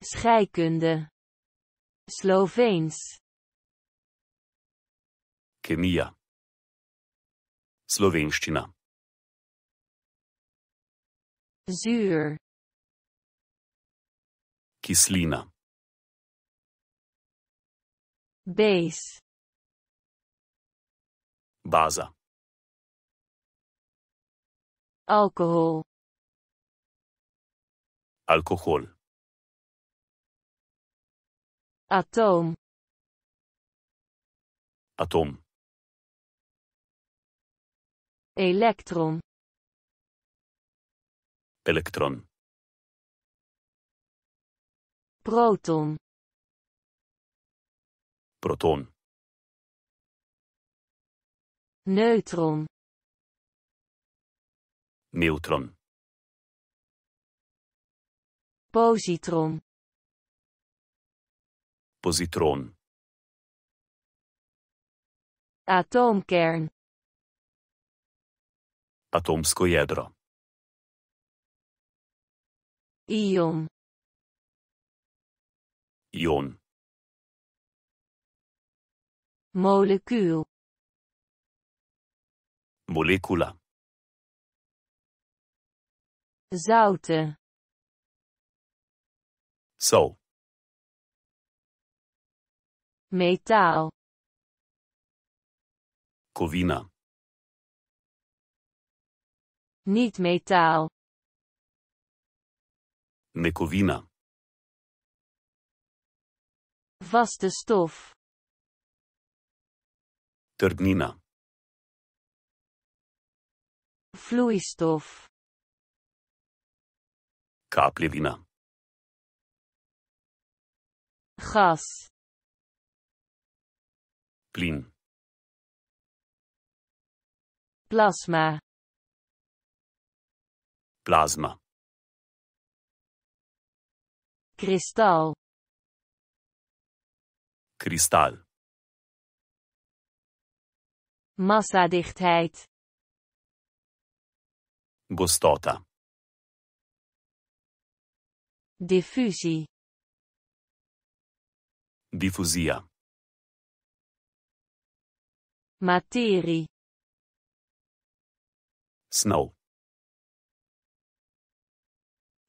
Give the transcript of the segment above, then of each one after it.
scheikunde Sloveens Kemija Slovenščina zuur kislina base baza alcohol alkohol Atoom. Atom. Elektron. Elektron. Proton. Proton. Neutron. Neutron. Positron. pozitron. Atomkern. Atomsko jedro. Ion. Ion. Molekul. Molekula. Zouten. Zout. So. metaal kovina niet metaal nekovina vaste stof trdnina vloeistof kaplevina, gas Plasma. Plasma. Kristal. Kristal. Massadichtheid. Dichtheid Diffusie. Diffusia. Materi. Snow.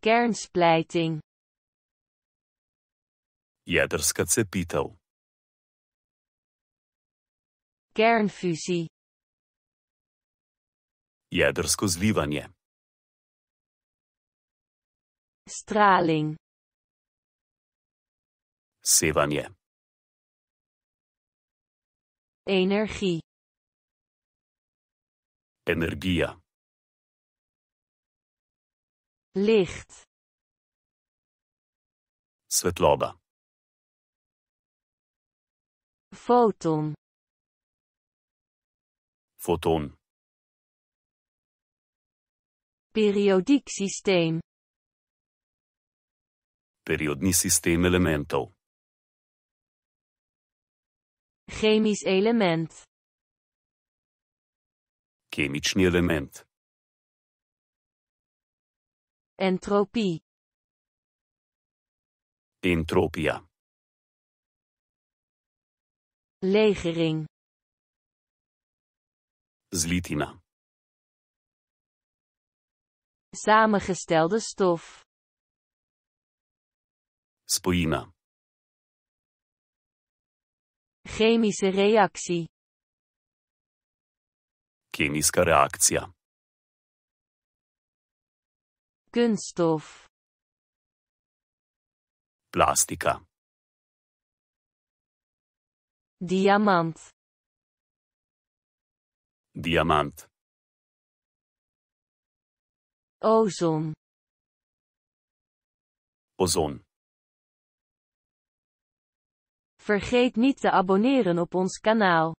Kernsplejting. Jedrska cepitev. Kernfusie. Jedrsko zlivanje. Straling. Sevanje. Energie. Energia. Licht. Svetloba. Foton. Foton. Periodiek systeem. Periodni systeem elementov. Chemisch element. chemisch element. Entropie. Entropia. Legering. Zlitina. Samengestelde stof. Spojina. Chemische reactie. Chemische reactie. Kunststof. Plastika. Diamant. Diamant. Ozon. Ozon. Vergeet niet te abonneren op ons kanaal.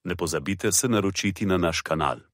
Ne pozabite se naročiti na naš kanal.